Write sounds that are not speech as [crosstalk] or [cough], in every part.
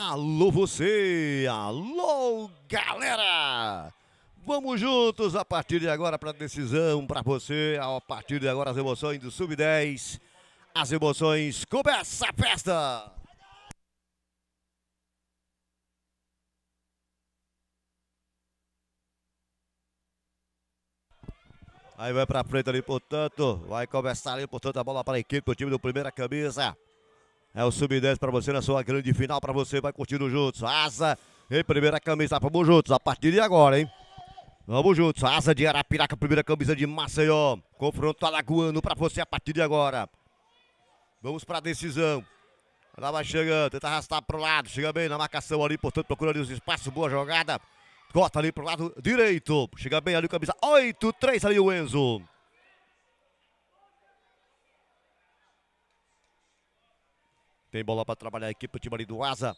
Alô você, alô galera! Vamos juntos a partir de agora para a decisão para você. A partir de agora as emoções do Sub 10. As emoções começa a festa. Aí vai para frente ali, portanto, vai começar ali, portanto, a bola para a equipe, o time do primeira camisa. É o sub-10 para você na sua grande final, para você, vai curtindo juntos. Asa hein, primeira camisa, vamos juntos, a partir de agora, hein? Vamos juntos, asa de Arapiraca, primeira camisa de Maceió. Confronto alagoano para você a partir de agora. Vamos para a decisão. Ela vai chegando, tenta arrastar para o lado, chega bem na marcação ali, portanto procura ali os espaços, boa jogada. Corta ali para o lado direito, chega bem ali o camisa 8-3 ali o Enzo. Tem bola para trabalhar a equipe o time ali do Asa.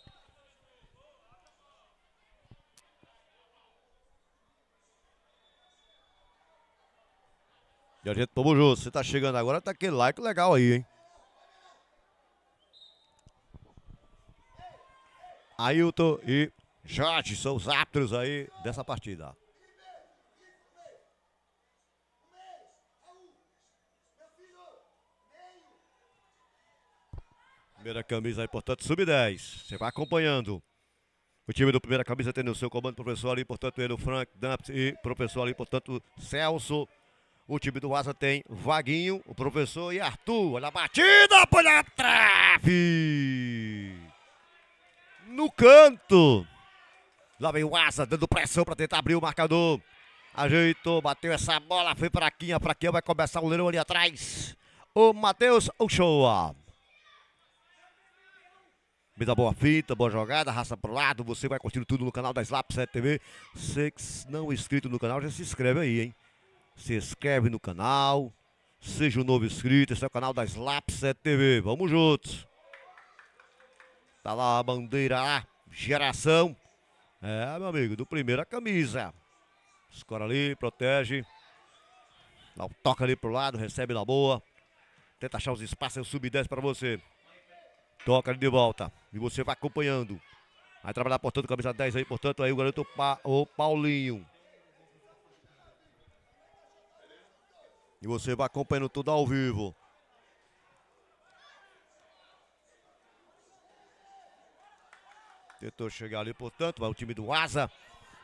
E a gente tomou juntos. Você tá chegando agora, tá aquele like legal aí, hein? Ailton e Jorge são os árbitros aí dessa partida. Primeira camisa aí, portanto, sub-10. Você vai acompanhando. O time do primeira camisa tem no seu comando o professor ali, portanto, ele, o Frank Dumps e professor ali, portanto, Celso. O time do Asa tem Vaguinho, o professor e Arthur. Olha a batida, olha a trave! No canto. Lá vem o Asa dando pressão para tentar abrir o marcador. Ajeitou, bateu essa bola, foi para quem vai começar o leilão ali atrás. O Matheus Uchoa. Mesa boa fita, boa jogada, raça pro lado. Você vai curtindo tudo no canal da Slap 7 TV. Se não é inscrito no canal, já se inscreve aí, hein? Se inscreve no canal. Seja um novo inscrito. Esse é o canal da Slap 7 TV. Vamos juntos. Tá lá a bandeira lá geração. É, meu amigo, do primeiro a camisa. Escora ali, protege. toca ali pro lado, recebe na boa. Tenta achar os espaços, é o sub-10 pra você. Toca de volta. E você vai acompanhando. Vai trabalhar, portanto, camisa 10 aí, portanto, aí o garoto pa, o Paulinho. E você vai acompanhando tudo ao vivo. Tentou chegar ali, portanto, vai o time do Asa.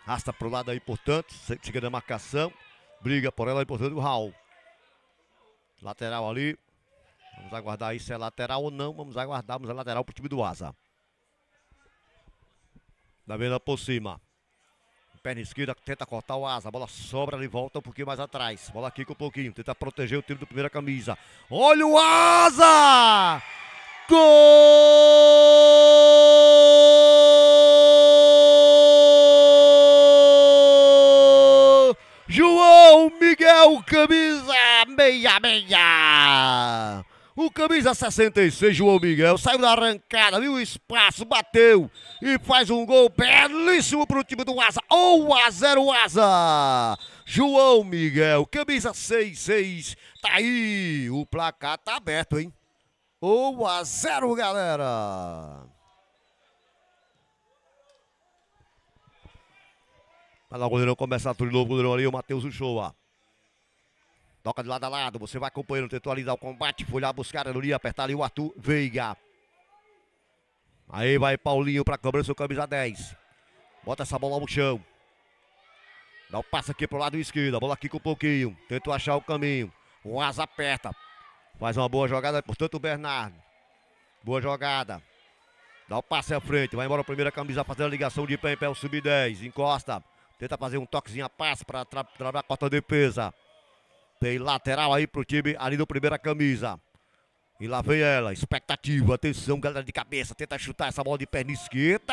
Rasta pro lado aí, portanto, chega na marcação. Briga por ela aí, portanto, o Raul. Lateral ali, Vamos aguardar aí se é lateral ou não. Vamos aguardar, vamos a lateral pro time do Asa. Da venda por cima. Perna esquerda, tenta cortar o asa. A bola sobra ali, volta um pouquinho mais atrás. Bola aqui com um pouquinho. Tenta proteger o time do primeira camisa. Olha o asa! Gol! João Miguel, camisa meia meia! O camisa 66, João Miguel, saiu da arrancada, viu o espaço, bateu e faz um gol belíssimo para o time do Asa. 1 a 0 Asa. João Miguel, camisa 66, tá aí. O placar tá aberto, hein? 1 a 0, galera. Vai lá, o goleirão começa tudo de novo, o goleirão ali, o Matheus Uchoa. Toca de lado a lado, você vai acompanhando, tentou ali dar o combate, foi lá buscar a Nuria, apertar ali o Arthur Veiga. Aí vai Paulinho para cobrança, o camisa 10. Bota essa bola no chão. Dá o um passe aqui pro lado esquerdo, a bola aqui com um pouquinho, tentou achar o caminho. O Asa aperta, faz uma boa jogada, portanto o Bernardo. Boa jogada. Dá o um passe à frente, vai embora a primeira camisa fazendo a ligação de pé em pé, o sub-10, encosta. Tenta fazer um toquezinho a passe para travar a cota defesa. Tem lateral aí pro time ali do primeira camisa. E lá vem ela, expectativa, atenção, galera de cabeça, tenta chutar essa bola de perna esquerda.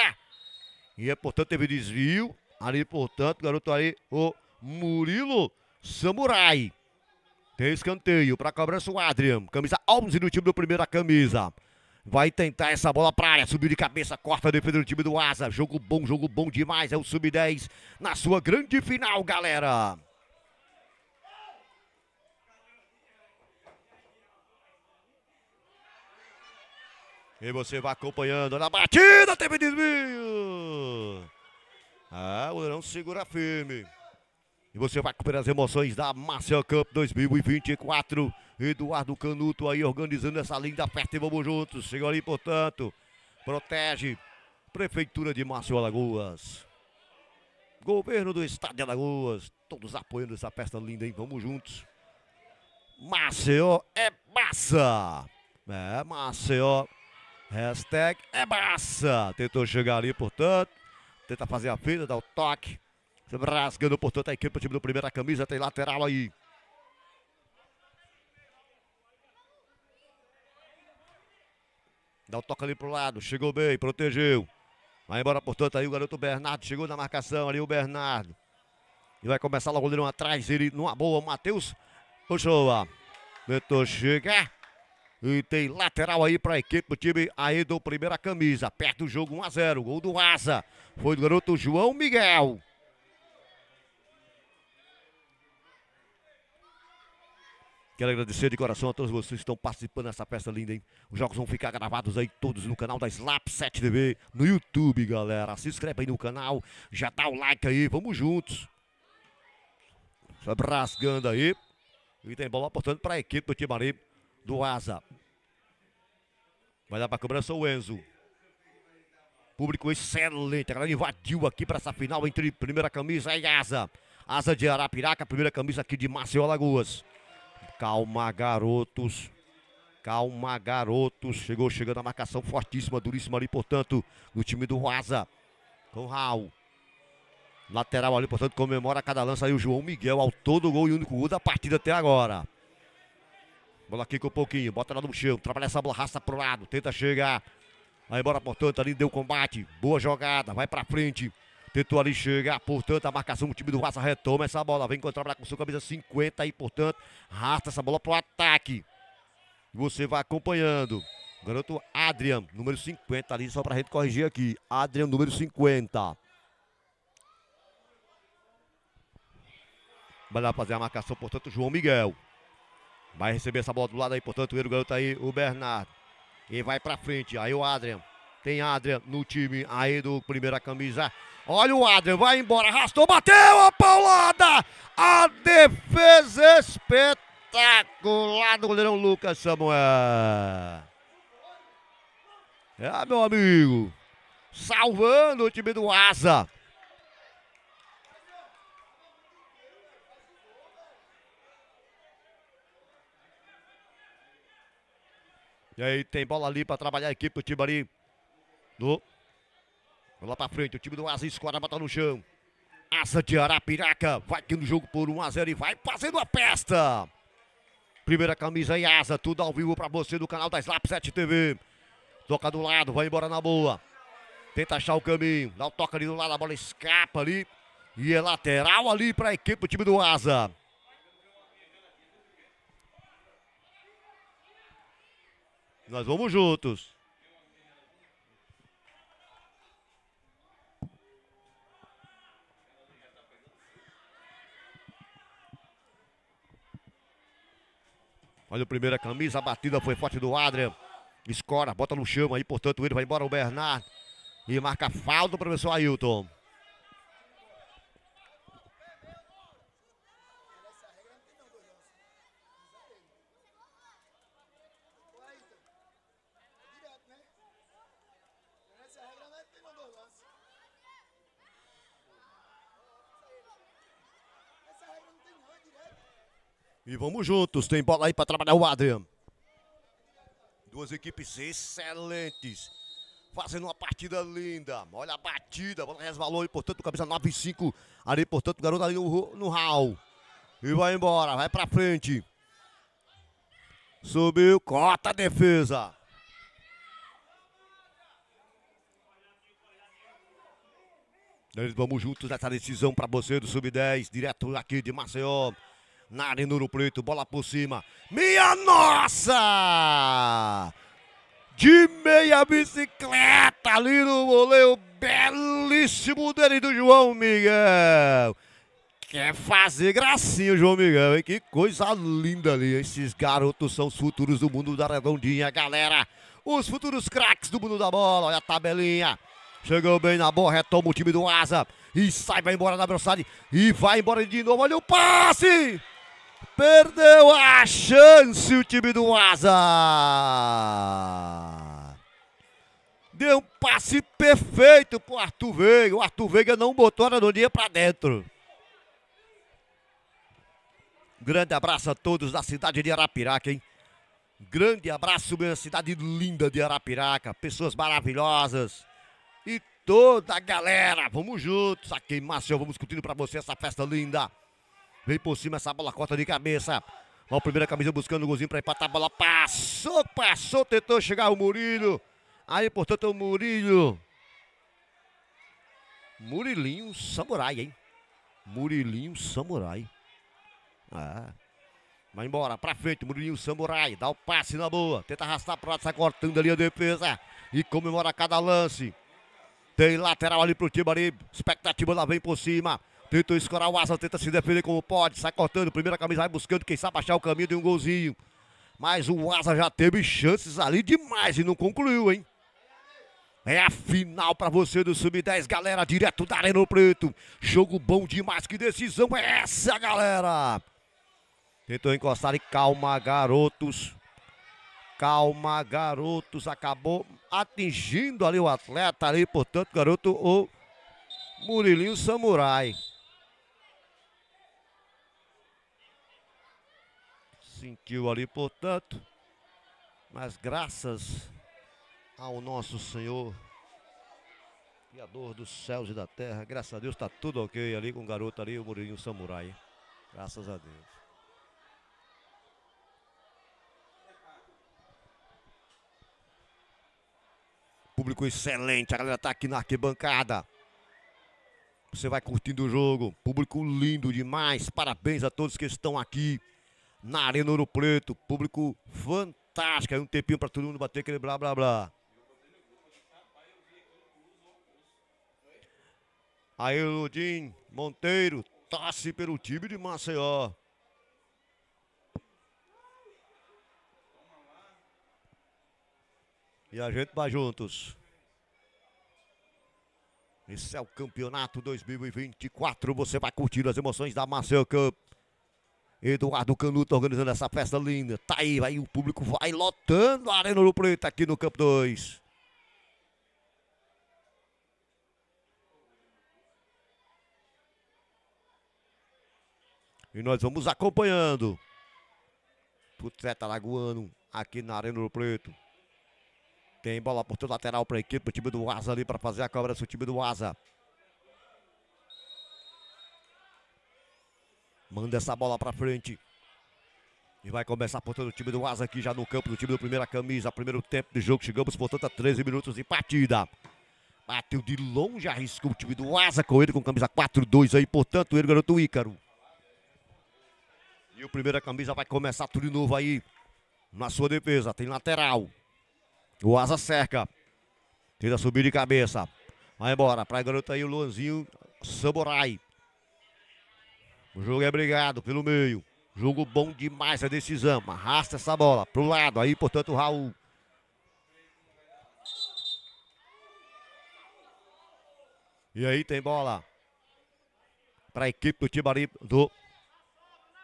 E é, portanto, teve desvio. Ali, portanto, garoto aí, o Murilo Samurai. Tem escanteio para cobrança o Adrian. Camisa 11 do time do primeira camisa. Vai tentar essa bola para área, subiu de cabeça, corta a defesa do time do Asa. Jogo bom, jogo bom demais. É o sub-10 na sua grande final, galera. E você vai acompanhando na batida, teve desvio. Ah, o Leirão segura firme. E você vai recuperar as emoções da Marcel Cup 2024. Eduardo Canuto aí organizando essa linda festa e vamos juntos. Chegou ali, portanto, protege Prefeitura de Márcio Alagoas. Governo do Estado de Alagoas, todos apoiando essa festa linda, hein? Vamos juntos. Maceió é massa! É, Maceió Hashtag é massa. Tentou chegar ali, portanto. Tenta fazer a vida, dá o toque. Se rasgando, portanto, a equipe do time do primeira camisa. Tem lateral aí. Dá o toque ali pro lado. Chegou bem, protegeu. Vai embora, portanto, aí o garoto Bernardo. Chegou na marcação ali o Bernardo. E vai começar logo o atrás. Ele numa boa, o Matheus. Ochoa. Tentou chegar. E tem lateral aí para a equipe do time aí do primeira camisa. Perto do jogo 1 a 0. Gol do Asa. Foi do garoto João Miguel. Quero agradecer de coração a todos vocês que estão participando dessa peça linda, hein? Os jogos vão ficar gravados aí todos no canal da Slap 7TV no YouTube, galera. Se inscreve aí no canal, já dá o like aí, vamos juntos. Só rasgando aí. E tem bola, portanto, para a equipe do Timari do Asa. Vai dar para cobrança o Enzo. Público excelente. A galera invadiu aqui para essa final entre primeira camisa e asa. Asa de Arapiraca, primeira camisa aqui de Maceió Lagoas. Calma, garotos. Calma, garotos. Chegou chegando a marcação fortíssima, duríssima ali, portanto, no time do Asa. Com Raul. Lateral ali, portanto, comemora cada lança aí o João Miguel ao todo gol e único gol da partida até agora. Bola aqui com um pouquinho, bota lá no chão, trabalha essa bola, raça pro lado, tenta chegar. Aí embora, portanto, ali deu combate, boa jogada, vai pra frente. Tentou ali chegar, portanto, a marcação do time do Raça retoma essa bola. Vem contra com sua camisa 50 e, portanto, arrasta essa bola pro ataque. Você vai acompanhando. garoto Adrian, número 50 ali, só pra gente corrigir aqui. Adrian, número 50. Vai lá fazer a marcação, portanto, João Miguel. Vai receber essa bola do lado aí, portanto, o garoto aí, o Bernardo. E vai pra frente, aí o Adrian. Tem Adrian no time aí do primeira camisa. Olha o Adrian, vai embora, arrastou, bateu a paulada! A defesa espetacular do goleirão Lucas Samuel. É, meu amigo, salvando o time do Asa. E aí tem bola ali para trabalhar a equipe do Tibari. Do... Lá para frente, o time do Asa escora, bota no chão. Asa de Arapiraca vai aqui no jogo por 1 a 0 e vai fazendo a festa. Primeira camisa em asa, tudo ao vivo para você do canal da Slap 7 TV. Toca do lado, vai embora na boa. Tenta achar o caminho. Dá o toque ali do lado, a bola escapa ali. E é lateral ali para a equipe do time do Asa. Nós vamos juntos. Olha o primeira camisa, a batida foi forte do Adrian. Escora, bota no chão aí, portanto ele vai embora o Bernardo. E marca falta o professor Ailton. E vamos juntos. Tem bola aí para trabalhar o Adrian. Duas equipes excelentes. Fazendo uma partida linda. Olha a batida. A bola resvalou. E, portanto, camisa 9 e 5. Ali, portanto, o garoto ali no, no hall. E vai embora. Vai para frente. Subiu. Corta a defesa. Eles vamos juntos nessa decisão para você do Sub-10, direto aqui de Maceió. Na área no Ouro Preto, bola por cima. Minha nossa! De meia bicicleta ali no goleiro. Belíssimo dele do João Miguel. Quer fazer gracinha, João Miguel, hein? Que coisa linda ali. Esses garotos são os futuros do mundo da redondinha, galera. Os futuros craques do mundo da bola. Olha a tabelinha. Chegou bem na bola, retoma o time do Asa. E sai, vai embora na velocidade. E vai embora de novo. Olha o passe! Perdeu a chance o time do Asa. Deu um passe perfeito pro Arthur Veiga. O Arthur Veiga não botou a Anoninha pra dentro. Grande abraço a todos da cidade de Arapiraca, hein? Grande abraço, minha cidade linda de Arapiraca. Pessoas maravilhosas. E toda a galera, vamos juntos. Aqui em vamos curtindo pra você essa festa linda. Vem por cima, essa bola corta de cabeça. Olha a primeira camisa buscando o golzinho pra empatar a bola. Passou, passou, tentou chegar o Murilo. Aí, portanto, é o Murilo. Murilinho Samurai, hein? Murilinho Samurai. Ah. Vai embora, pra frente, Murilinho Samurai. Dá o passe na boa. Tenta arrastar pro lado, sai cortando ali a defesa. E comemora cada lance. Tem lateral ali pro Tibari. Expectativa lá vem por cima. Tentou escorar o asa, tenta se defender como pode. Sai cortando, primeira camisa, vai buscando, quem sabe achar o caminho de um golzinho. Mas o Asa já teve chances ali demais e não concluiu, hein? É a final para você do Sub-10, galera, direto da Arena Preto. Jogo bom demais, que decisão é essa, galera? Tentou encostar e calma, garotos. Calma, garotos. Acabou atingindo ali o atleta ali, portanto, garoto, o Murilinho Samurai. sentiu ali, portanto. Mas graças ao nosso Senhor, Criador dos céus e da terra, graças a Deus está tudo ok ali com o garoto ali, o Murilinho Samurai. Graças a Deus. Público excelente, a galera tá aqui na arquibancada. Você vai curtindo o jogo. Público lindo demais. Parabéns a todos que estão aqui na Arena Ouro Preto. Público fantástico. Aí um tempinho para todo mundo bater aquele blá blá blá. Aí o Ludim Monteiro torce pelo time de Maceió. E a gente vai juntos. Esse é o campeonato 2024. Você vai curtir as emoções da Maceió Cup. Eduardo Canuto organizando essa festa linda. Tá aí, aí o público vai lotando a Arena do Preto aqui no Campo 2. E nós vamos acompanhando. Putreta tá Lagoano aqui na Arena do Preto. Tem bola por todo lateral para a equipe, o time do Asa ali para fazer a cobrança, o time do Asa. Manda essa bola pra frente. E vai começar, portanto, o time do Asa aqui já no campo do time do primeira camisa. Primeiro tempo de jogo, chegamos, portanto, a 13 minutos de partida. Bateu de longe, arriscou o time do Asa, com ele com camisa 4-2 aí, portanto, ele, garoto Ícaro. E o primeira camisa vai começar tudo de novo aí. Na sua defesa, tem lateral. O Asa cerca. Tenta subir de cabeça. Vai embora, pra garota aí o Luanzinho Samurai. O jogo é brigado pelo meio. Jogo bom demais a decisão. Arrasta essa bola pro lado aí, portanto, o Raul. E aí tem bola para a equipe do Tibari do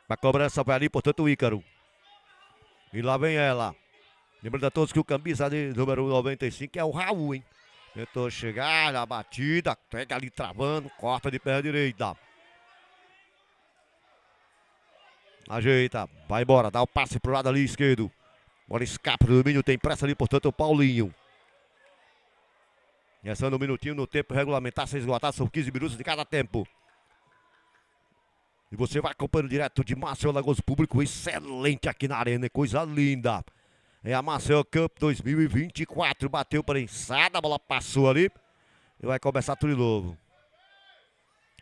a cobrança vai ali, portanto, o Ícaro. E lá vem ela. Lembrando a todos que o camisa de número 95 é o Raul, hein? Tentou chegar, a batida, pega ali travando, corta de perna direita. Ajeita, vai embora, dá o passe pro lado ali esquerdo. Bola escapa do domínio, tem pressa ali, portanto, o Paulinho. Começando um minutinho no tempo regulamentar, se esgotar, são 15 minutos de cada tempo. E você vai acompanhando direto de Marcel Lagoso Público, excelente aqui na arena, coisa linda. É a Marcel Cup 2024, bateu para a ensada, a bola passou ali. E vai começar tudo de novo.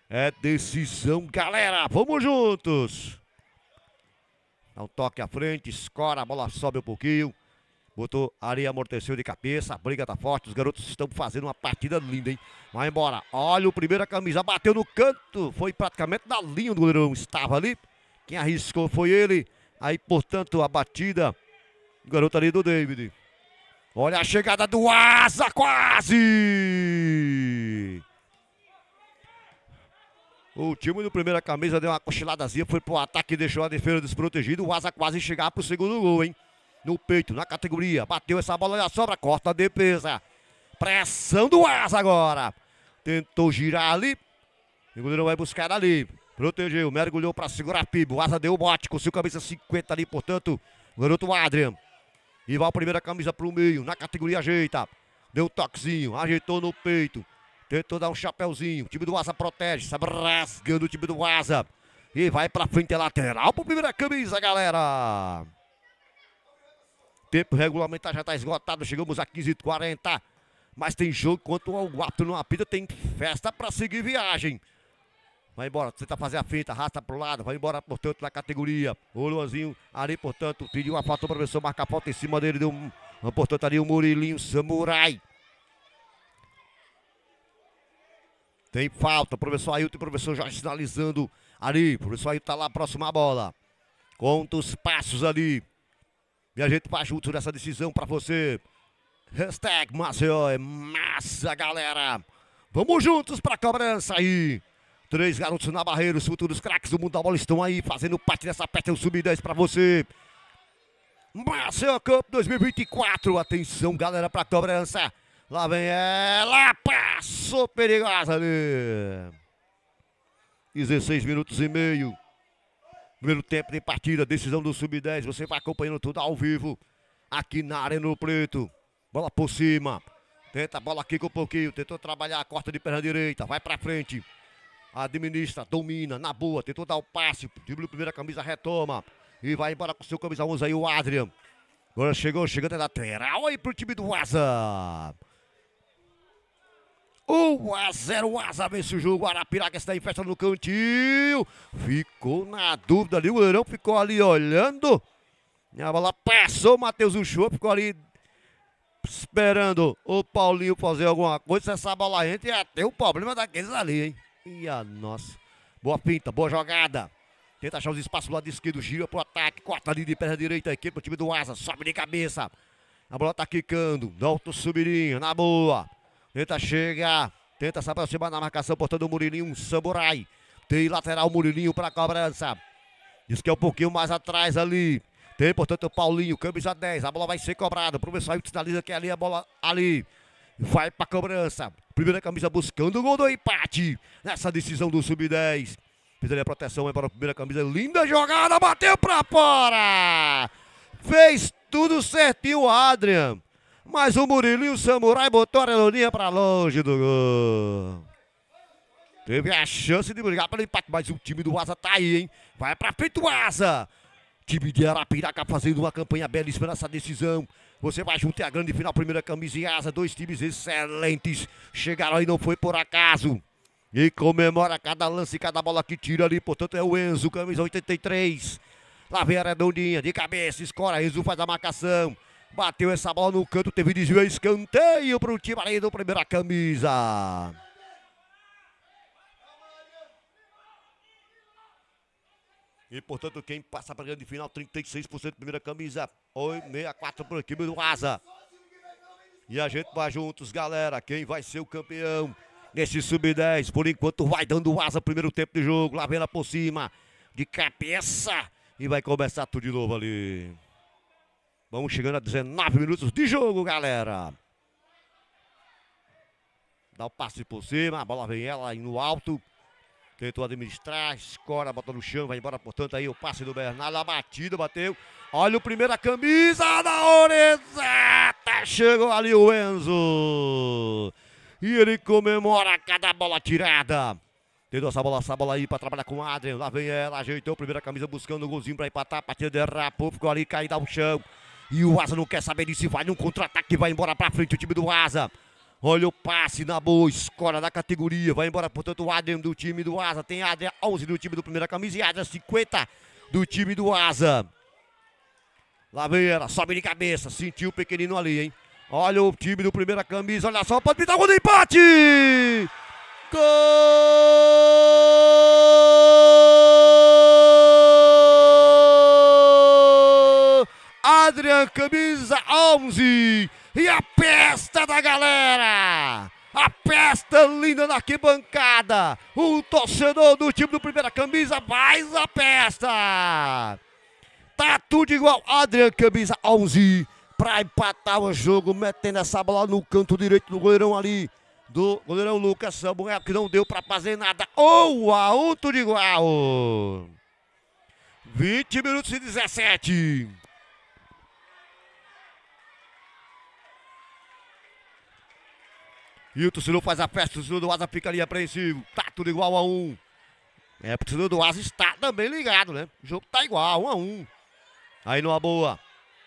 É decisão, galera, vamos juntos! Dá um toque à frente, escora, a bola sobe um pouquinho. Botou ali, amorteceu de cabeça, a briga tá forte, os garotos estão fazendo uma partida linda, hein? Vai embora, olha o primeiro, a camisa bateu no canto, foi praticamente na linha do goleirão, estava ali, quem arriscou foi ele, aí portanto a batida, do garoto ali do David. Olha a chegada do Asa, quase! O time do primeira camisa deu uma cochiladazinha, foi pro ataque e deixou a defesa desprotegida. O Asa quase chegar pro segundo gol, hein? No peito, na categoria. Bateu essa bola na sobra, corta a defesa. Pressão do Asa agora. Tentou girar ali. O goleiro vai buscar ali. Protegeu, mergulhou para segurar Pibo. O Asa deu o bote, conseguiu camisa 50 ali, portanto, o garoto Adrian. E vai a primeira camisa pro meio, na categoria ajeita. Deu um toquezinho, ajeitou no peito. Tentou dar um chapéuzinho. O time do Asa protege. Sabe rasgando o time do Asa. E vai pra frente, é lateral pro primeira é camisa, galera. Tempo regulamentar tá, já tá esgotado. Chegamos a 15h40. Mas tem jogo quanto o árbitro não apita. Tem festa pra seguir viagem. Vai embora, tenta fazer a fita, arrasta pro lado, vai embora, portanto, na categoria. O Luanzinho ali, portanto, pediu uma falta, o professor marca a falta em cima dele, deu, um, portanto, ali o um Murilinho Samurai. Tem falta. Professor Ailton e professor já sinalizando ali. Professor Ailton tá lá próximo à bola. Conta os passos ali. E a gente vai junto nessa decisão para você. Hashtag Maceió é massa, galera. Vamos juntos a cobrança aí. Três garotos na barreira, os futuros craques do mundo da bola estão aí, fazendo parte dessa peça. Eu é subi 10 para você. Maceió Cup 2024. Atenção, galera, a cobrança. Lá vem ela, passou perigosa ali. 16 minutos e meio. Primeiro tempo de partida, decisão do Sub-10. Você vai acompanhando tudo ao vivo aqui na Arena Preto. Bola por cima. Tenta a bola aqui com um pouquinho. Tentou trabalhar a corta de perna direita. Vai pra frente. Administra, domina, na boa. Tentou dar o passe. Driblou primeira camisa, retoma. E vai embora com seu camisa 11 aí, o Adrian. Agora chegou, chegando é lateral aí pro time do Asa. 1 a 0 Asa vence o jogo. Arapiraca está em festa no cantinho. Ficou na dúvida ali. O goleirão ficou ali olhando. E a bola passou o Matheus Uchoa. Ficou ali esperando o Paulinho fazer alguma coisa. Se essa bola entra, ia ter um problema daqueles ali, hein? E a nossa. Boa pinta, boa jogada. Tenta achar os espaços do lado esquerdo. Gira pro ataque. Corta ali de perna direita aqui pro time do Asa. Sobe de cabeça. A bola tá quicando. Dalton Subirinho. Na boa. Tenta chega. Tenta se aproximar na marcação, portando o Murilinho, um samurai. Tem lateral Murilinho para a cobrança. Diz que é um pouquinho mais atrás ali. Tem, portanto, o Paulinho, camisa 10. A bola vai ser cobrada. O professor sinaliza que é ali a bola ali. Vai para a cobrança. Primeira camisa buscando o gol do empate. Nessa decisão do sub-10. Fez ali a proteção, vai é para a primeira camisa. Linda jogada, bateu para fora. Fez tudo certinho o Adrian. Mas o Murilo e o Samurai botou a Leoninha pra longe do gol. Teve a chance de brigar pelo empate, mas o time do Asa tá aí, hein? Vai pra frente o Asa. Time de Arapiraca fazendo uma campanha belíssima nessa decisão. Você vai junto a grande final, primeira camisa e asa. Dois times excelentes. Chegaram aí, não foi por acaso. E comemora cada lance, cada bola que tira ali. Portanto, é o Enzo, camisa 83. Lá vem a redondinha, de cabeça, escora. Enzo faz a marcação. Bateu essa bola no canto, teve desvio, é escanteio para o time ali do primeira camisa. E, portanto, quem passa para a grande final, 36% primeira camisa, 64 para o time do Asa. E a gente vai juntos, galera. Quem vai ser o campeão nesse sub-10? Por enquanto, vai dando asa primeiro tempo de jogo. lá ela por cima, de cabeça. E vai começar tudo de novo ali. Vamos chegando a 19 minutos de jogo, galera. Dá o passe por cima, a bola vem ela no alto. Tentou administrar, escora, bota no chão, vai embora. Portanto, aí o passe do Bernardo, a batida, bateu. Olha o primeiro, a camisa da Oresata. Chegou ali o Enzo. E ele comemora cada bola tirada. Tentou essa bola, essa bola aí pra trabalhar com o Adrian. Lá vem ela, ajeitou a primeira camisa buscando o golzinho pra empatar. A partida derrapou, é ficou ali caída ao chão. E o Asa não quer saber disso. Vai num contra-ataque. Vai embora pra frente o time do Asa. Olha o passe na boa, escola da categoria. Vai embora, portanto, o Adrian do time do Asa. Tem Adrian 11 do time do primeira camisa e Adrian 50 do time do Asa. Laveira, sobe de cabeça. Sentiu o pequenino ali, hein? Olha o time do primeira camisa. Olha só, pode pintar o gol do empate! Gol! Adriano, camisa 11. E a festa da galera! A festa linda na arquibancada! O torcedor do time do primeira camisa faz a festa! Tá tudo igual. Adriano, camisa 11. Pra empatar o jogo, metendo essa bola no canto direito do goleirão ali. Do goleirão Lucas Samuel, que não deu pra fazer nada. Ou a outro de igual. 20 minutos e 17. E o torcedor faz a festa, o torcedor do Asa fica ali apreensivo. Tá tudo igual a um. É, o torcedor do Asa está também ligado, né? O jogo tá igual, um a um. Aí numa boa.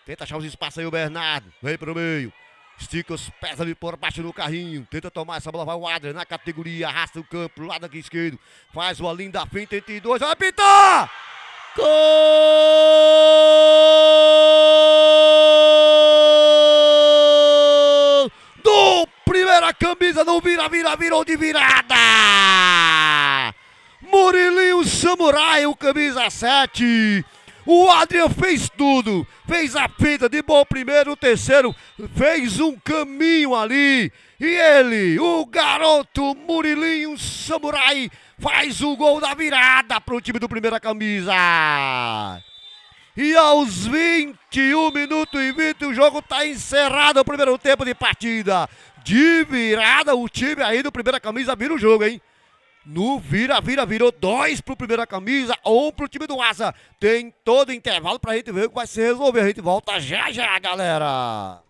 Tenta achar os espaços aí o Bernardo. Vem pro meio. Estica os pés ali por baixo do carrinho. Tenta tomar essa bola. Vai o Adrian na categoria. Arrasta o campo pro lado aqui esquerdo. Faz uma linda fim. entre dois. Vai pintar! Gol! camisa não vira, vira, virou de virada! Murilinho Samurai, o camisa 7. O Adrian fez tudo, fez a pinta de bom primeiro, terceiro, fez um caminho ali. E ele, o garoto Murilinho Samurai, faz o gol da virada para o time do primeira camisa. E aos 21 minutos e 20 o jogo está encerrado o primeiro tempo de partida. De virada, o time aí do primeira camisa vira o jogo, hein? No vira, vira, virou dois pro primeira camisa, ou pro time do Asa. Tem todo intervalo pra gente ver o que vai se resolver. A gente volta já já, galera.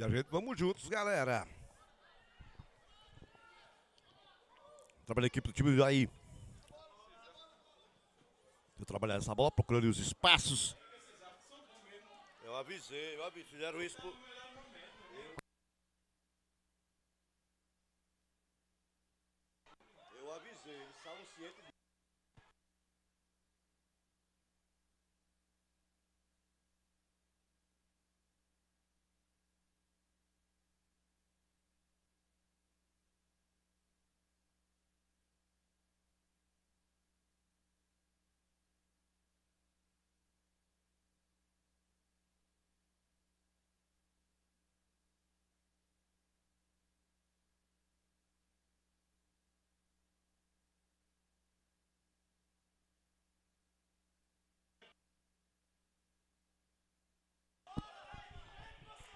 E a gente vamos juntos, galera. Trabalha a equipe do time aí Jair. trabalhar essa bola, procurando os espaços. Eu avisei, eu avisei, fizeram isso por... Eu, avisei, salvo ciente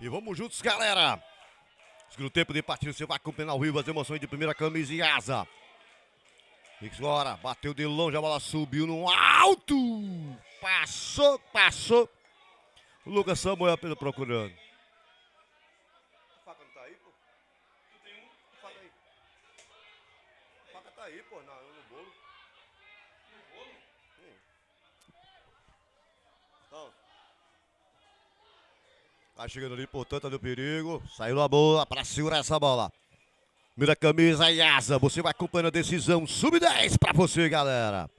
E vamos juntos, galera. Segundo tempo de partida, você vai acompanhar ao rio as emoções de primeira camisa e asa. Mix agora, bateu de longe, a bola subiu no alto. Passou, passou. O Lucas Samuel pelo procurando. Tá chegando ali, portanto, o perigo. Saiu a bola para segurar essa bola. Mira a camisa yasa, Você vai acompanhando a decisão. Sub 10 para você, galera.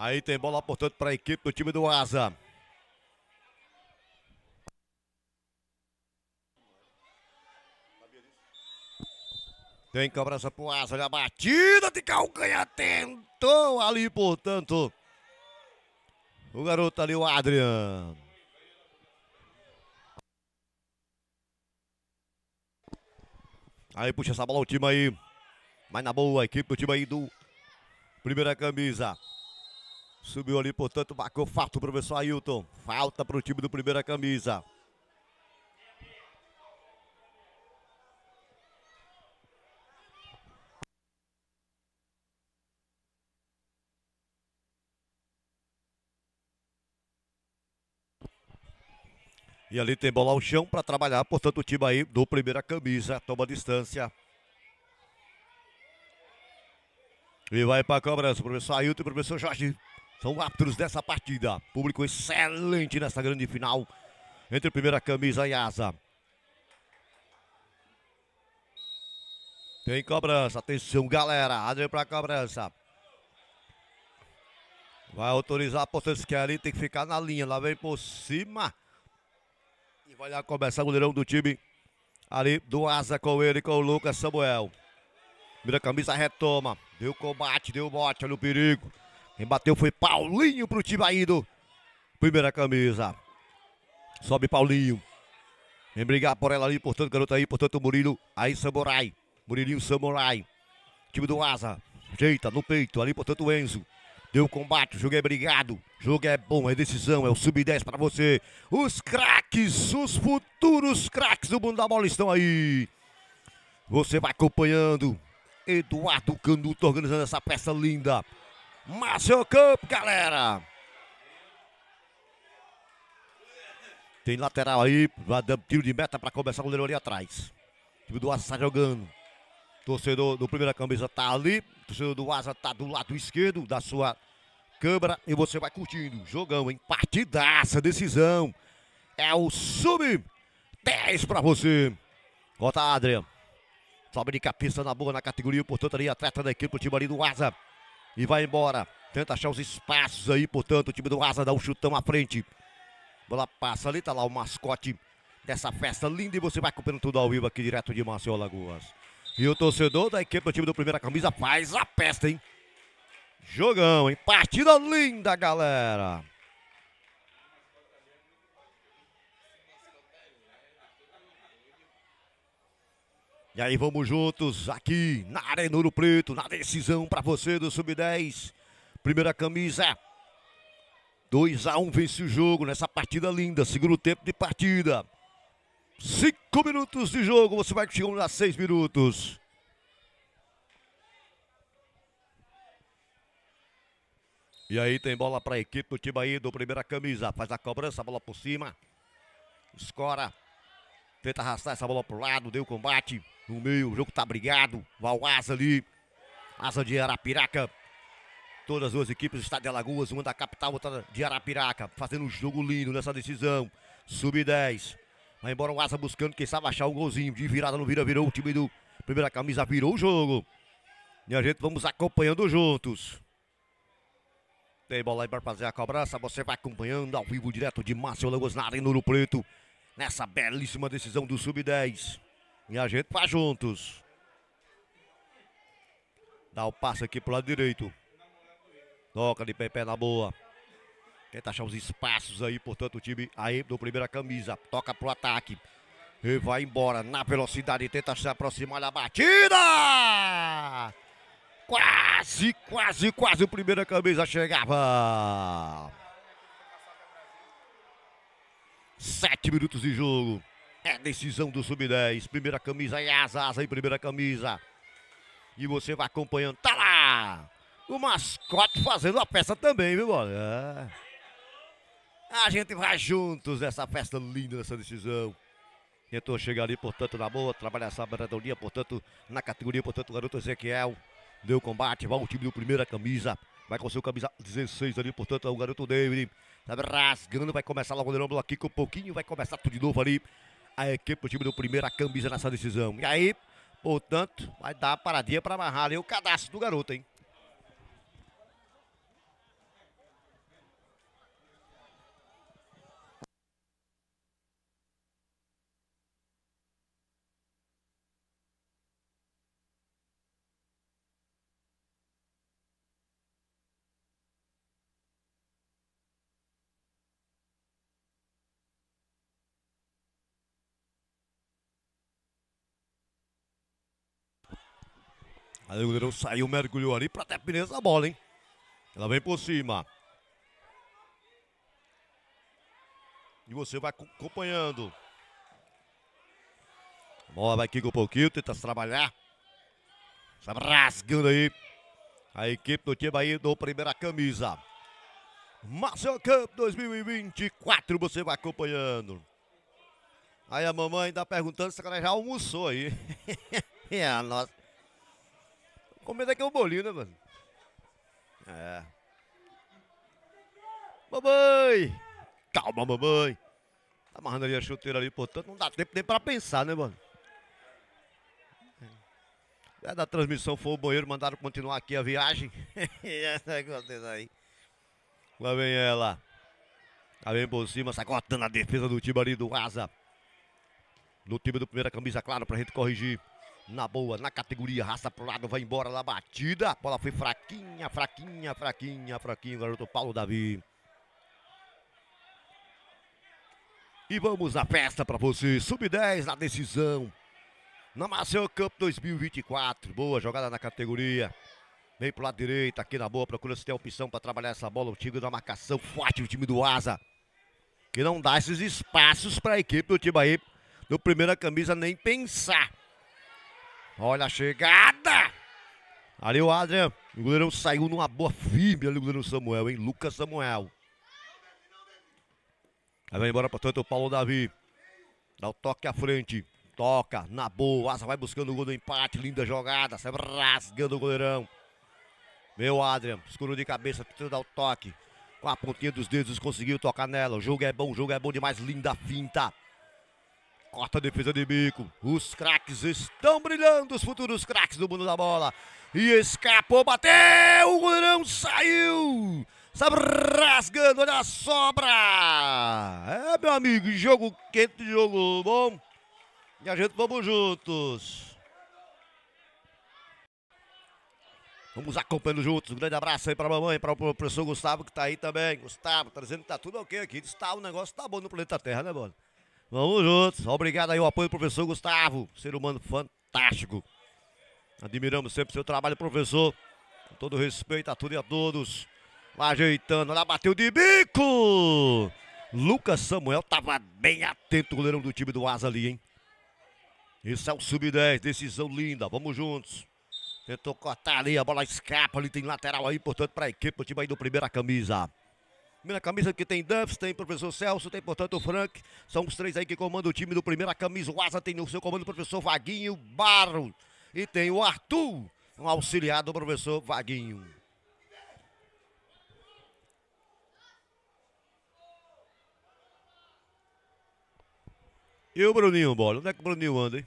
Aí tem bola, portanto, para a equipe do time do Asa. Tem cobrança o Asa, olha a batida de Calcanha, tentou ali, portanto. O garoto ali, o Adrian. Aí puxa essa bola o time aí. mas na boa a equipe do time aí do primeira camisa. Subiu ali, portanto, marcou fato o professor Ailton. Falta para o time do primeira camisa. E ali tem bola ao chão para trabalhar, portanto, o time aí do primeira camisa toma distância. E vai para a cobrança, professor Ailton e professor Jorge. São árbitros dessa partida. Público excelente nessa grande final. Entre a primeira camisa e asa. Tem cobrança. Atenção, galera. Adriano pra cobrança. Vai autorizar a que esquerda. Tem que ficar na linha. Lá vem por cima. E vai lá começar o goleirão do time. Ali do asa com ele, com o Lucas Samuel. Primeira camisa retoma. Deu combate, deu bote. Olha o perigo. Quem bateu foi Paulinho pro time aí do primeira camisa. Sobe Paulinho. Vem brigar por ela ali, portanto, garoto aí, portanto, Murilo. Aí, Samurai. Murilinho Samurai. Time do Asa. Jeita no peito ali, portanto, Enzo. Deu combate, o jogo é brigado. O jogo é bom, é decisão, é o sub-10 para você. Os craques, os futuros craques do mundo da bola estão aí. Você vai acompanhando. Eduardo Canuto organizando essa peça linda. Márcio Campo, galera. Tem lateral aí, vai dando tiro de meta para começar o goleiro ali atrás. O time do Asa está jogando. Torcedor do primeira camisa tá ali. Torcedor do Asa tá do lado esquerdo da sua câmera. E você vai curtindo. Jogão, hein? Partidaça, decisão. É o sub 10 para você. Cota Adria. Sobe de cabeça na boa na categoria. Portanto, ali atleta da equipe, o time ali do Asa e vai embora. Tenta achar os espaços aí, portanto, o time do Asa dá um chutão à frente. Bola passa ali, tá lá o mascote dessa festa linda e você vai acompanhando tudo ao vivo aqui direto de Maceió Lagoas. E o torcedor da equipe do time do Primeira Camisa faz a festa, hein? Jogão, hein? Partida linda, galera! E aí vamos juntos aqui na Arena Ouro Preto, na decisão para você do Sub-10. Primeira camisa. 2 é a 1 um, vence o jogo nessa partida linda. Segundo tempo de partida. 5 minutos de jogo, você vai chegando a 6 minutos. E aí tem bola para a equipe do Tibaí do primeira camisa. Faz a cobrança, bola por cima. Escora. Tenta arrastar essa bola para o lado, deu combate. No meio, o jogo tá brigado. Valasa ali. Asa de Arapiraca. Todas as duas equipes, está de Alagoas, uma da capital, outra de Arapiraca. Fazendo um jogo lindo nessa decisão. Sub-10. Vai embora o Asa buscando, quem sabe achar o um golzinho. De virada no vira, virou o time do primeira camisa, virou o jogo. E a gente vamos acompanhando juntos. Tem bola aí para fazer a cobrança. Você vai acompanhando ao vivo direto de Márcio Lagos na Arena Ouro Preto. Nessa belíssima decisão do Sub-10. E a gente vai juntos. Dá o passe aqui pro lado direito. Toca de pé, pé na boa. Tenta achar os espaços aí, portanto, o time aí do primeira camisa. Toca pro ataque. E vai embora na velocidade. Tenta se aproximar da batida. Quase, quase, quase o primeira camisa chegava. Sete minutos de jogo. É decisão do Sub-10. Primeira camisa, é asas aí, primeira camisa. E você vai acompanhando. Tá lá! O mascote fazendo a festa também, viu, bola? É. A gente vai juntos nessa festa linda, nessa decisão. Tentou chegar ali, portanto, na boa, Trabalha essa redondinha, portanto, na categoria, portanto, o garoto Ezequiel deu combate, vai o time do primeira camisa, vai com seu camisa 16 ali, portanto, é o garoto David, Tá rasgando, vai começar logo o goleirão aqui com um pouquinho, vai começar tudo de novo ali a equipe do time do a camisa nessa decisão. E aí, portanto, vai dar a paradinha para amarrar ali o cadastro do garoto, hein? Aí o goleirão saiu, mergulhou ali pra Tepinense a bola, hein? Ela vem por cima. E você vai acompanhando. A bola vai aqui com um pouquinho, tenta se trabalhar. Está rasgando aí. A equipe do time aí do primeira camisa. Marcel Camp 2024, você vai acompanhando. Aí a mamãe está perguntando se a galera já almoçou aí. [laughs] é, nossa. Comida aqui é o bolinho, né, mano? É. Mamãe! Calma, mamãe! Tá amarrando ali a chuteira ali, portanto, não dá tempo nem pra pensar, né, mano? É da transmissão foi o banheiro, mandaram continuar aqui a viagem. [laughs] Lá vem ela. Lá vem por cima, sacotando a defesa do time ali do Asa. Do time do primeira camisa, claro, pra gente corrigir. Na boa, na categoria, raça pro lado, vai embora na batida. A bola foi fraquinha, fraquinha, fraquinha, fraquinha garoto Paulo Davi. E vamos à festa para você. Sub-10 na decisão. Na Maceió Cup 2024. Boa jogada na categoria. Vem pro lado direito, aqui na boa, procura se tem opção para trabalhar essa bola. O time da marcação forte, o time do Asa. Que não dá esses espaços para a equipe do Tibaí. No primeira camisa, nem pensar. Olha a chegada! Ali o Adrian. O goleirão saiu numa boa firme ali o goleirão Samuel, hein? Lucas Samuel. Aí vai embora, portanto, o Paulo Davi. Dá o toque à frente. Toca, na boa. Asa vai buscando o gol do empate. Linda jogada. Sai rasgando o goleirão. Meu Adrian, escuro de cabeça, tentando dar o toque. Com a pontinha dos dedos, conseguiu tocar nela. O jogo é bom, o jogo é bom demais. Linda finta. Corta a defesa de bico. Os craques estão brilhando, os futuros craques do mundo da bola. E escapou, bateu, o goleirão saiu. Sabe rasgando, olha a sobra. É, meu amigo, jogo quente, jogo bom. E a gente vamos juntos. Vamos acompanhando juntos. Um grande abraço aí para a mamãe, para o professor Gustavo que está aí também. Gustavo, tá que tá tudo ok aqui. Está o negócio tá bom no planeta Terra, né, bola? Vamos juntos. Obrigado aí o apoio do professor Gustavo, ser humano fantástico. Admiramos sempre o seu trabalho, professor. Com todo respeito a tudo e a todos. Vai ajeitando, lá bateu de bico. Lucas Samuel estava bem atento, goleirão do time do Asa ali, hein? Esse é o sub-10, decisão linda, vamos juntos. Tentou cortar ali, a bola escapa, ali tem lateral aí, portanto, para a equipe, o time aí do primeira camisa. Primeira camisa que tem Duffs, tem professor Celso, tem, portanto, o Frank. São os três aí que comandam o time do primeiro. A camisa, o Asa tem no seu comando o professor Vaguinho Barro. E tem o Arthur, um auxiliar do professor Vaguinho. E o Bruninho, bola? Onde é que o Bruninho anda, hein?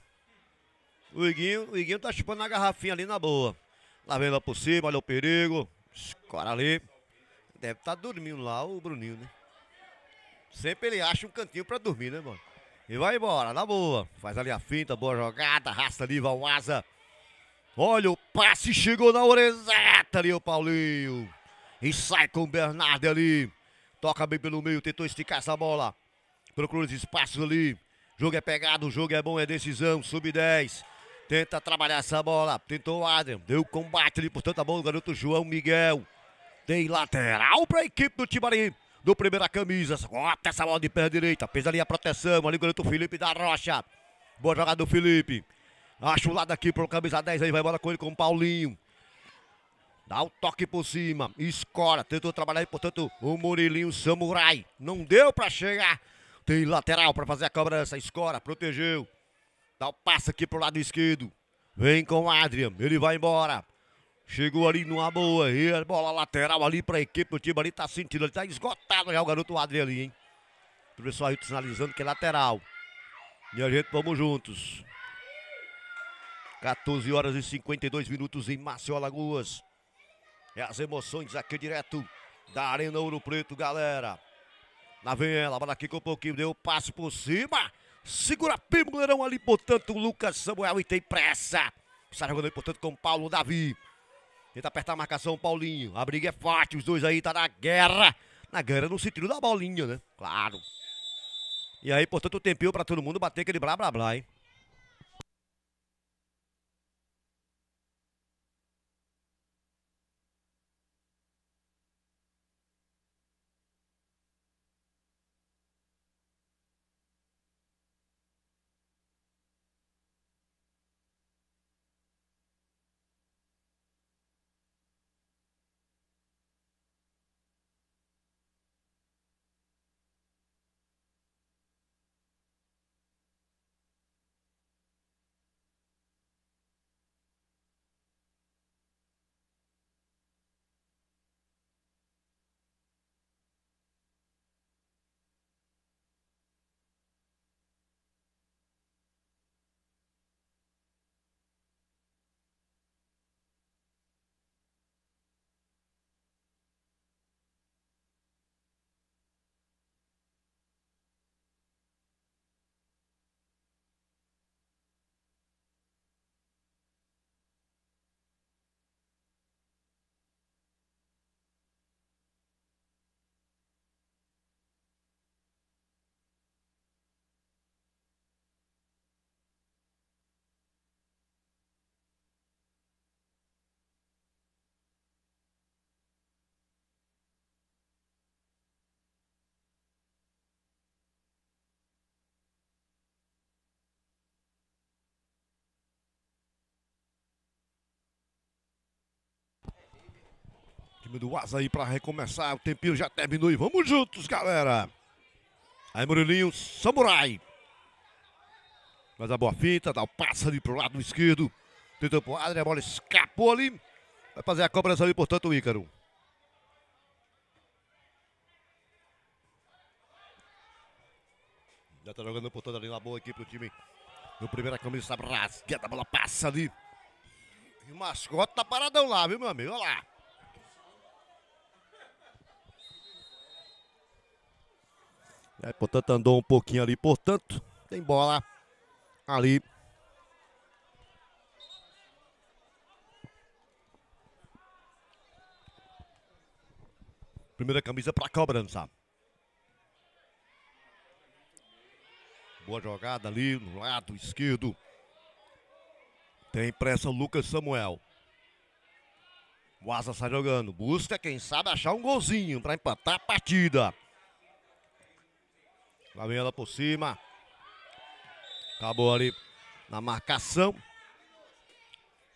O Iguinho, o Iguinho tá chupando a garrafinha ali na boa. Lá vem lá por cima, olha o perigo. Escora ali. Deve estar tá dormindo lá o Bruninho, né? Sempre ele acha um cantinho pra dormir, né, mano? E vai embora, na boa. Faz ali a finta, boa jogada, raça ali, Valwaza. Olha o passe, chegou na orezeta ali o Paulinho. E sai com o Bernardo ali. Toca bem pelo meio, tentou esticar essa bola. Procura os espaços ali. Jogo é pegado, o jogo é bom, é decisão. Sub-10. Tenta trabalhar essa bola. Tentou o Adrian. Deu combate ali, portanto, a bola do garoto João Miguel. Tem lateral para a equipe do Tibari. Do primeira camisa. Bota essa bola de pé direita. Fez ali a proteção. Ali o goleiro Felipe da Rocha. Boa jogada do Felipe. acho o lado aqui o camisa 10 aí. Vai embora com ele com o Paulinho. Dá o toque por cima. Escora. Tentou trabalhar aí, portanto, o Murilinho Samurai. Não deu para chegar. Tem lateral para fazer a cobrança. Escora. Protegeu. Dá o passe aqui para o lado esquerdo. Vem com o Adrian. Ele vai embora. Chegou ali numa boa, aí, bola lateral ali pra equipe, do time ali tá sentindo, ele tá esgotado já o garoto Adri ali, hein? O pessoal aí sinalizando que é lateral. E a gente vamos juntos. 14 horas e 52 minutos em Maceió Alagoas. É as emoções aqui direto da Arena Ouro Preto, galera. Lá vem ela, bola aqui com um pouquinho, deu passe por cima. Segura Pimo, goleirão ali, portanto, Lucas Samuel e tem pressa. Está jogando aí, portanto, com Paulo Davi. Tenta apertar a marcação, Paulinho. A briga é forte, os dois aí tá na guerra. Na guerra no sentido da bolinha, né? Claro. E aí, portanto, o tempinho pra todo mundo bater aquele blá blá blá, hein? Time do Asa aí para recomeçar. O tempinho já terminou e vamos juntos, galera. Aí, Murilinho, Samurai. Faz a boa fita, dá o passe ali pro lado esquerdo. Tentou pro Adrian, a bola escapou ali. Vai fazer a cobrança ali, portanto, o Ícaro. Já tá jogando, portanto, ali uma boa aqui pro time. No primeiro a camisa rasgueta, a bola passa ali. E o mascote tá paradão lá, viu, meu amigo? Olha lá. É, portanto, andou um pouquinho ali. Portanto, tem bola ali. Primeira camisa para a cobrança. Boa jogada ali no lado esquerdo. Tem pressa o Lucas Samuel. O Asa sai jogando. Busca, quem sabe, achar um golzinho para empatar a partida. Lá vem ela por cima. Acabou ali na marcação.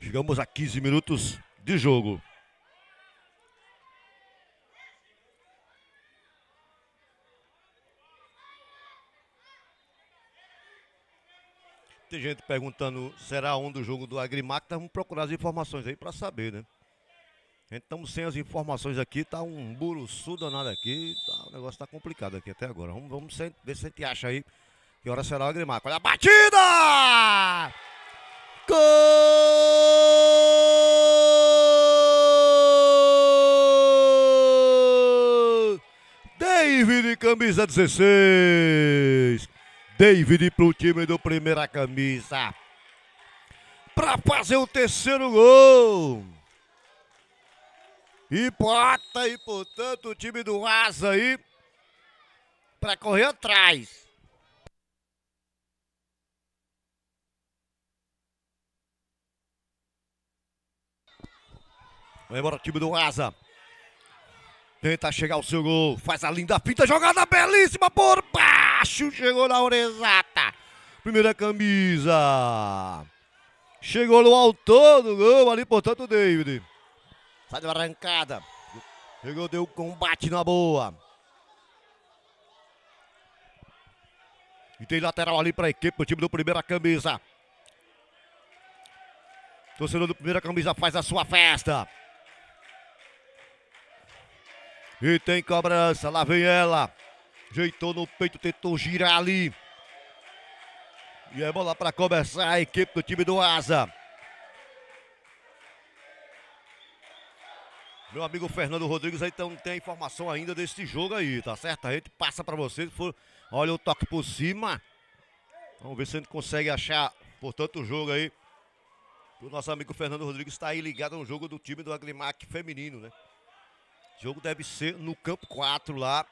Chegamos a 15 minutos de jogo. Tem gente perguntando, será um do jogo do Agrimac? Tá, vamos procurar as informações aí para saber, né? gente estamos sem as informações aqui, tá um buruçu danado aqui, tá, o negócio tá complicado aqui até agora. Vamos, vamos ver se a gente acha aí que hora será o Agrimarco. Olha a batida! Gol! David, camisa 16. David pro time do primeira camisa. Pra fazer o terceiro gol bota e, portanto, o time do Asa aí para correr atrás. Vai embora o time do Asa. Tenta chegar o seu gol. Faz a linda pinta. Jogada belíssima por baixo. Chegou na hora exata. Primeira camisa. Chegou no autor do gol ali, portanto, o David. Sai da arrancada. Chegou, deu combate na boa. E tem lateral ali para a equipe, o time do primeira camisa. Torcedor do primeira camisa faz a sua festa. E tem cobrança, lá vem ela. Jeitou no peito, tentou girar ali. E é bola para começar a equipe do time do Asa. Meu amigo Fernando Rodrigues aí então tem a informação ainda desse jogo aí, tá certo? A gente passa para vocês. For... Olha o toque por cima. Vamos ver se a gente consegue achar, portanto, o jogo aí. O nosso amigo Fernando Rodrigues está aí ligado no jogo do time do Agrimac feminino, né? O jogo deve ser no campo 4 lá.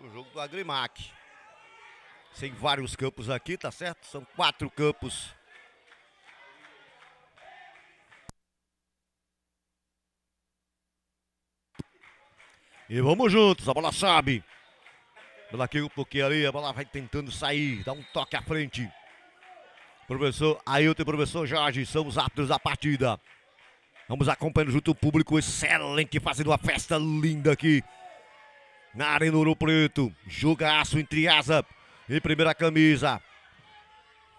O jogo do Agrimac. Tem vários campos aqui, tá certo? São quatro campos E vamos juntos, a bola sabe. Blaqueio um pouquinho ali, a bola vai tentando sair, dá um toque à frente. Professor Ailton e professor Jorge são os árbitros da partida. Vamos acompanhando junto o público excelente, fazendo uma festa linda aqui. Na Arena Ouro Preto, jogaço entre asa e primeira camisa.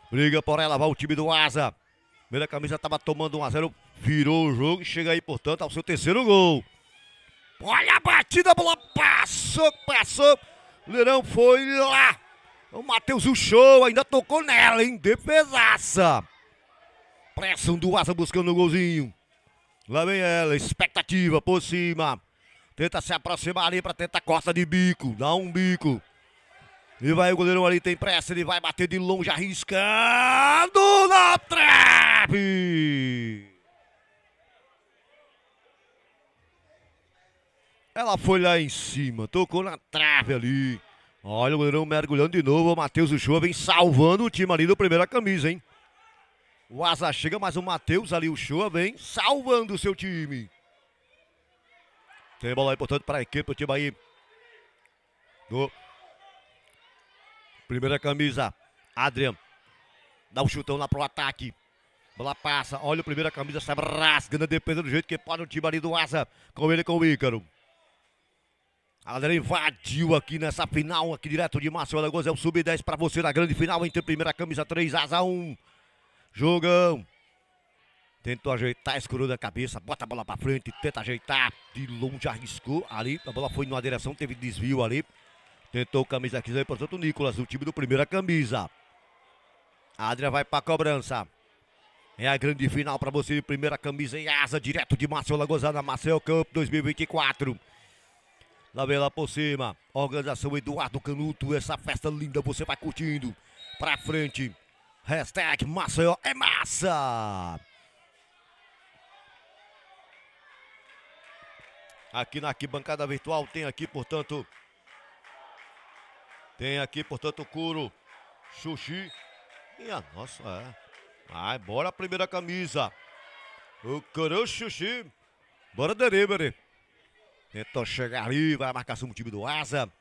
Briga por ela, vai o time do asa. Primeira camisa estava tomando 1 a 0 virou o jogo e chega aí, portanto, ao seu terceiro gol. Olha a batida, a bola passou, passou. Leirão foi lá. O Matheus o show ainda tocou nela, hein? Defesaça. Pressão do Asa buscando o golzinho. Lá vem ela, expectativa por cima. Tenta se aproximar ali para tentar costa de bico. Dá um bico. E vai o goleirão ali, tem pressa, ele vai bater de longe, arriscando na trave! Ela foi lá em cima, tocou na trave ali. Olha o goleirão mergulhando de novo. O Matheus Uchoa vem salvando o time ali do primeira camisa, hein? O Asa chega, mas o Matheus ali, o Shoa vem salvando o seu time. Tem bola importante para a equipe do time aí. Do primeira camisa, Adrian. Dá um chutão lá pro ataque. Bola passa, olha o primeira camisa, sai rasgando dependendo defesa do jeito que pode o time ali do Asa. Com ele, com o Ícaro. A galera invadiu aqui nessa final, aqui direto de Márcio Alagoas. É o sub-10 para você na grande final. Entre primeira camisa 3, asa 1. Jogão. Tentou ajeitar, escurou da cabeça, bota a bola para frente, tenta ajeitar. De longe arriscou ali. A bola foi numa direção, teve desvio ali. Tentou camisa 15 portanto, o Nicolas, o time do primeira camisa. A Adria vai para cobrança. É a grande final para você, primeira camisa e asa, direto de Márcio Lagozana, Marcel Campo 2024. Lá vem lá por cima. Organização Eduardo Canuto. Essa festa linda você vai curtindo. Pra frente. Hashtag Maceió é massa. Aqui na arquibancada virtual tem aqui, portanto... Tem aqui, portanto, o Curo, Xuxi. Minha nossa, é. Vai, bora a primeira camisa. O Curo Xuxi. Bora delivery. Tenta chegar ali, vai a marcação do time do Asa.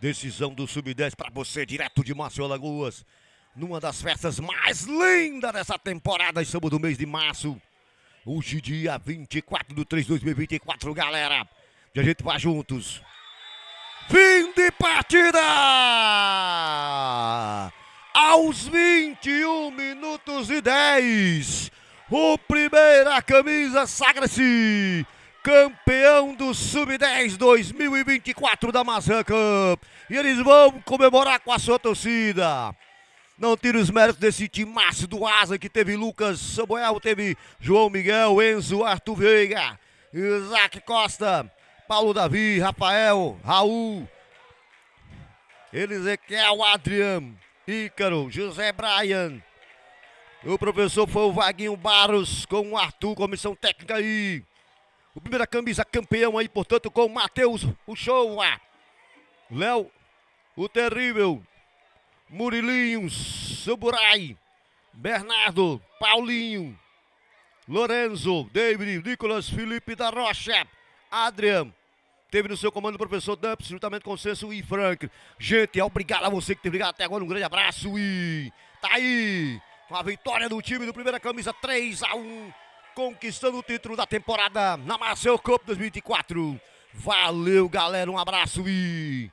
Decisão do Sub-10 para você, direto de Márcio Lagoas. Numa das festas mais lindas dessa temporada, estamos do mês de março. Hoje, dia 24 de 3 de 2024, galera. E a gente vai juntos. Fim de partida! Aos 21 minutos e 10, o primeira camisa sagra-se campeão do Sub-10 2024 da Mazan Cup. E eles vão comemorar com a sua torcida. Não tira os méritos desse time timaço do Asa que teve Lucas Samuel, teve João Miguel, Enzo, Arthur Veiga, Isaac Costa, Paulo Davi, Rafael, Raul, Elisequiel, Adriano, Ícaro, José Brian. O professor foi o Vaguinho Barros com o Arthur, comissão técnica aí. O primeira camisa campeão aí, portanto, com Matheus Uchoa. Ah. Léo, o terrível. Murilinhos, Saburai. Bernardo, Paulinho. Lorenzo, David, Nicolas, Felipe da Rocha. Adrian, teve no seu comando o professor Dumps, juntamente com o Censo e Frank. Gente, é obrigado a você que teve ligado até agora. Um grande abraço e tá aí com a vitória do time do primeira camisa 3 a 1 conquistando o título da temporada na Marcel Cup 2024. Valeu, galera. Um abraço e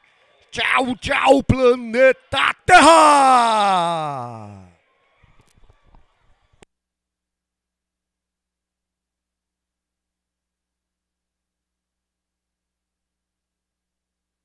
tchau, tchau, planeta Terra!